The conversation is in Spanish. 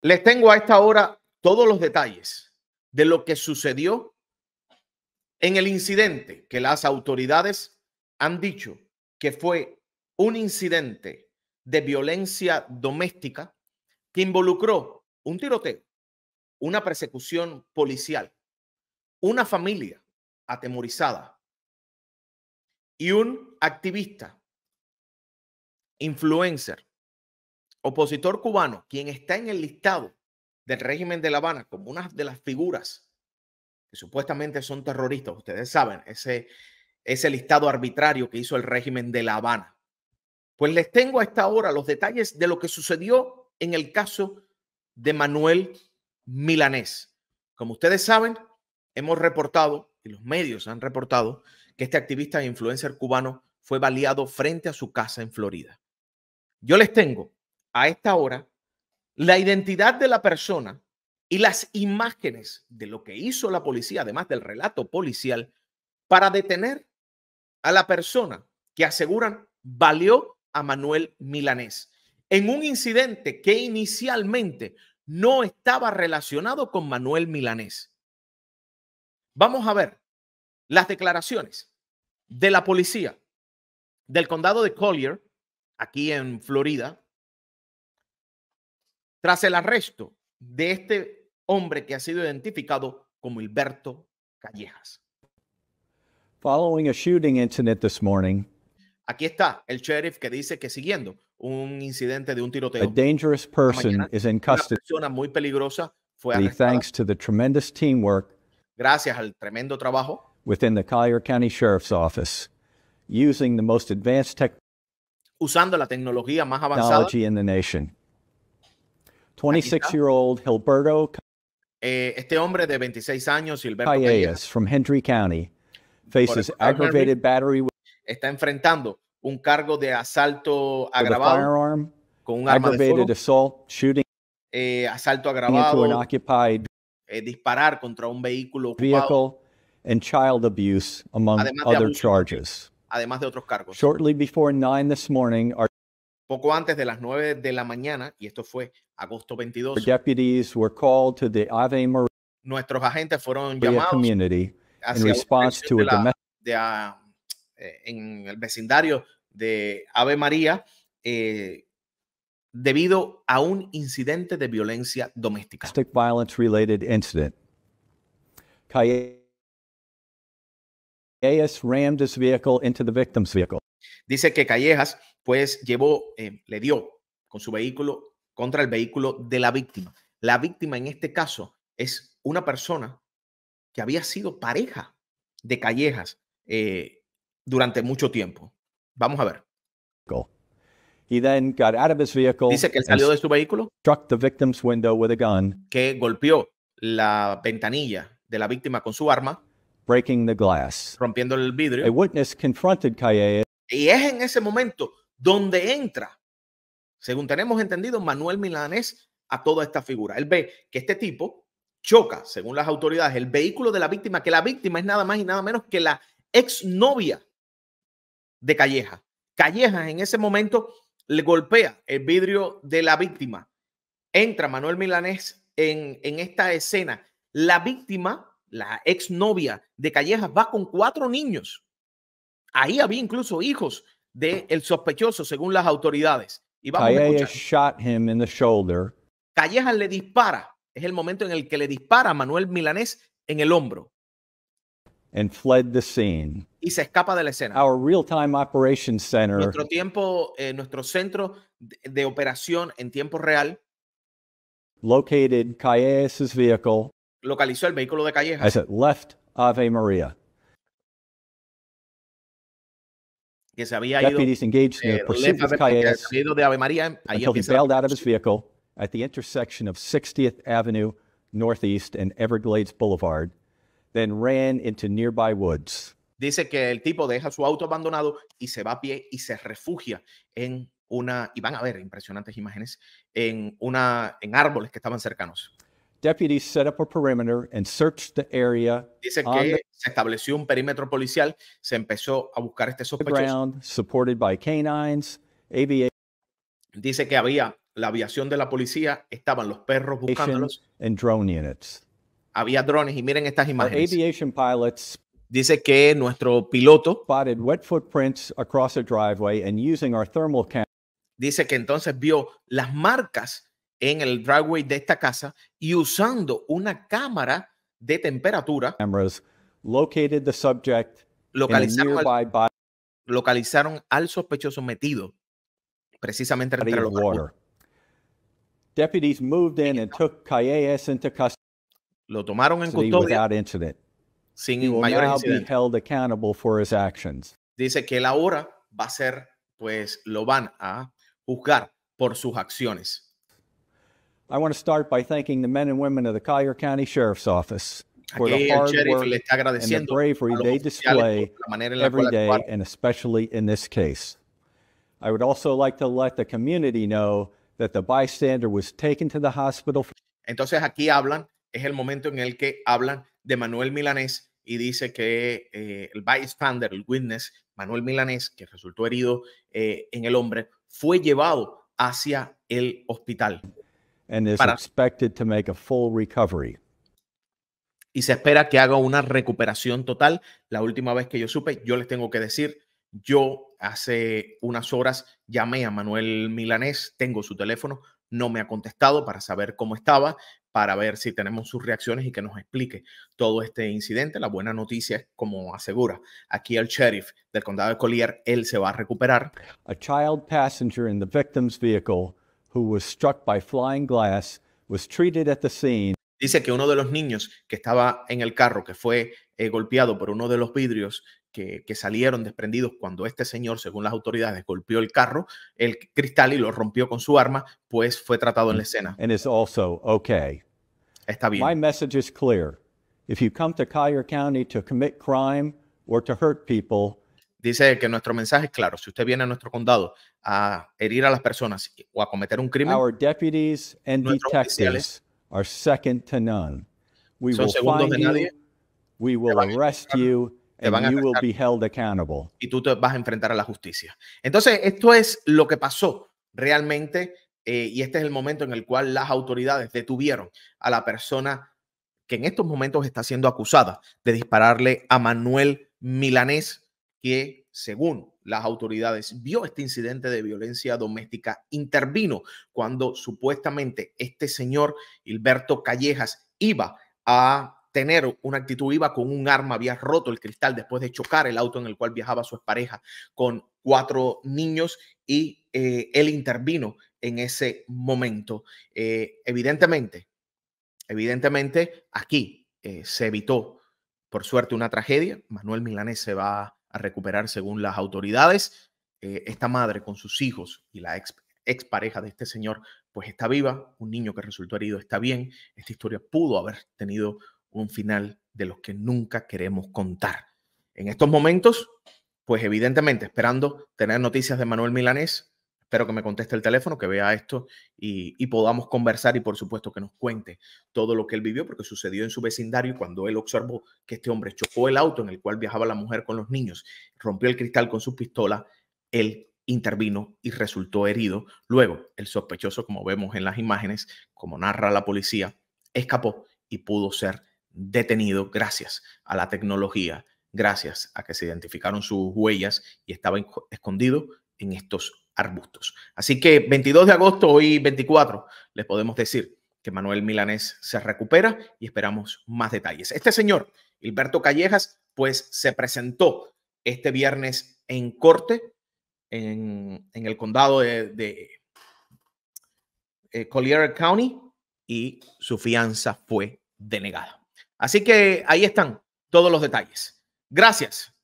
Les tengo a esta hora todos los detalles de lo que sucedió en el incidente que las autoridades han dicho que fue un incidente de violencia doméstica que involucró un tiroteo, una persecución policial, una familia atemorizada y un activista, influencer, opositor cubano, quien está en el listado del régimen de La Habana como una de las figuras que supuestamente son terroristas, ustedes saben, ese, ese listado arbitrario que hizo el régimen de La Habana. Pues les tengo a esta hora los detalles de lo que sucedió en el caso de Manuel Milanés. Como ustedes saben, hemos reportado, y los medios han reportado, que este activista e influencer cubano fue baleado frente a su casa en Florida. Yo les tengo a esta hora la identidad de la persona y las imágenes de lo que hizo la policía, además del relato policial, para detener a la persona que aseguran valió a Manuel Milanés en un incidente que inicialmente no estaba relacionado con Manuel Milanés. Vamos a ver las declaraciones de la policía del condado de Collier, aquí en Florida, tras el arresto de este hombre que ha sido identificado como Hilberto Callejas. Following a shooting incident this morning, Aquí está el sheriff que dice que siguiendo un incidente de un tiroteo, a dangerous person mañana, is in custody. Una persona muy peligrosa fue arrestada. Thanks to the tremendous teamwork gracias al tremendo trabajo within the Collier County Sheriff's Office using the most advanced tech usando la tecnología más avanzada in the nation. 26-year-old Hilberto eh, este hombre de 26 años, Hilberto from Hendry County, faces aggravated battery with está enfrentando un cargo de asalto agravado firearm, con un arma de fuego, assault, shooting, eh, asalto agravado, an occupied, eh, disparar contra un vehículo vehicle and child abuse among other charges. Además de otros cargos. Shortly before 9 this morning, our poco antes de las 9 de la mañana, y esto fue agosto 22. Deputies were called to the Ave Maria Nuestros agentes fueron llamados community response to a la, eh, en el vecindario de Ave María eh, debido a un incidente de violencia doméstica. Violence related incident. Callejas rammed his vehicle into the victim's vehicle. Dice que Callejas pues llevó, eh, le dio con su vehículo contra el vehículo de la víctima. La víctima en este caso es una persona que había sido pareja de Callejas eh, durante mucho tiempo. Vamos a ver. Dice que él salió de su vehículo. the victim's window with a gun. Que golpeó la ventanilla de la víctima con su arma. Breaking the glass. Rompiendo el vidrio. A witness confronted Y es en ese momento donde entra, según tenemos entendido, Manuel Milanés a toda esta figura. Él ve que este tipo choca, según las autoridades, el vehículo de la víctima, que la víctima es nada más y nada menos que la exnovia de Calleja. Calleja en ese momento le golpea el vidrio de la víctima. Entra Manuel Milanés en, esta escena. La víctima, la exnovia de Calleja, va con cuatro niños. Ahí había incluso hijos de el sospechoso, según las autoridades. Y vamos a shot him in the shoulder. le dispara. Es el momento en el que le dispara a Manuel Milanés en el hombro. And fled the scene. Y se escapa de la escena. Our real-time operations center. Nuestro tiempo, eh, nuestro centro de, operación en tiempo real. Located Calleja's Localizó el vehículo de Callejas I said left Ave Maria. que se había ido, de Ave María. Ahí until he bailed out of his vehicle at the intersection of 60th Avenue Northeast and Everglades Boulevard, then ran into nearby woods. Dice que el tipo deja su auto abandonado y se va a pie y se refugia en una, y van a ver impresionantes imágenes, en, una, en árboles que estaban cercanos. Deputies set up a perimeter and searched the area Dice que the, se estableció un perímetro policial, se empezó a buscar este sospechoso. Ground, supported by canines, ABA. Dice que había la aviación de la policía, estaban los perros buscándolos. And drone units. Había drones y miren estas imágenes. Our aviation pilots Dice que nuestro piloto spotted wet footprints across a driveway and using our thermal camera. Dice que entonces vio las marcas en el driveway de esta casa y usando una cámara de temperatura. localizaron, al, sospechoso metido precisamente entre los water. Lo tomaron en custodia Sin He Dice que él ahora va a ser, pues lo van a juzgar por sus acciones. I want to start by thanking the men and women of the Collier County Sheriff's Office for the hard work and the bravery they display every day, and especially in this case. I would also like to let the community know that the bystander was taken to the hospital. Entonces aquí hablan, es el momento en el que hablan de Manuel Milanés y dice que eh, el bystander, el witness, Manuel Milanés, que resultó herido eh, en el hombre, fue llevado hacia el hospital. Y se espera que haga una recuperación total. La última vez que yo supe, yo les tengo que decir, yo hace unas horas llamé a Manuel Milanés, tengo su teléfono, no me ha contestado para saber cómo estaba, para ver si tenemos sus reacciones y que nos explique todo este incidente. La buena noticia es, como asegura aquí el sheriff del condado de Collier, él se va a recuperar. A child passenger in the victim's vehicle by flying glass Dice que uno de los niños que estaba en el carro, que fue eh, golpeado por uno de los vidrios que, que, salieron desprendidos cuando este señor, según las autoridades, golpeó el carro, el cristal y lo rompió con su arma, pues fue tratado en la escena. And it's also okay. Está bien. My message is clear. If you come to Collier County to commit crime or to hurt people, Dice que nuestro mensaje es claro. Si usted viene a nuestro condado a herir a las personas o a cometer un crimen, Our deputies son will de nadie. te van a you Y tú te vas a enfrentar a la justicia. Entonces, esto es lo que pasó realmente eh, y este es el momento en el cual las autoridades detuvieron a la persona que en estos momentos está siendo acusada de dispararle a Manuel Milanés que, según las autoridades, vio este incidente de violencia doméstica, intervino cuando supuestamente este señor, Hilberto Callejas, iba a tener una actitud, iba con un arma, había roto el cristal después de chocar el auto en el cual viajaba su pareja con cuatro niños y eh, él intervino en ese momento. Eh, evidentemente, evidentemente aquí eh, se evitó, por suerte, una tragedia. Manuel Milanés se va recuperar según las autoridades. Eh, esta madre con sus hijos y la ex, ex pareja de este señor, pues está viva. Un niño que resultó herido está bien. Esta historia pudo haber tenido un final de los que nunca queremos contar. En estos momentos, pues evidentemente esperando tener noticias de Manuel Milanés, Espero que me conteste el teléfono, que vea esto y, podamos conversar y por supuesto que nos cuente todo lo que él vivió, porque sucedió en su vecindario cuando él observó que este hombre chocó el auto en el cual viajaba la mujer con los niños, rompió el cristal con su pistola, él intervino y resultó herido. Luego, el sospechoso, como vemos en las imágenes, como narra la policía, escapó y pudo ser detenido gracias a la tecnología, gracias a que se identificaron sus huellas y estaba escondido en estos arbustos. Así que 22 de agosto, hoy 24, les podemos decir que Manuel Milanés se recupera y esperamos más detalles. Este señor, Hilberto Callejas, pues se presentó este viernes en corte en, el condado de, eh, Collier County y su fianza fue denegada. Así que ahí están todos los detalles. Gracias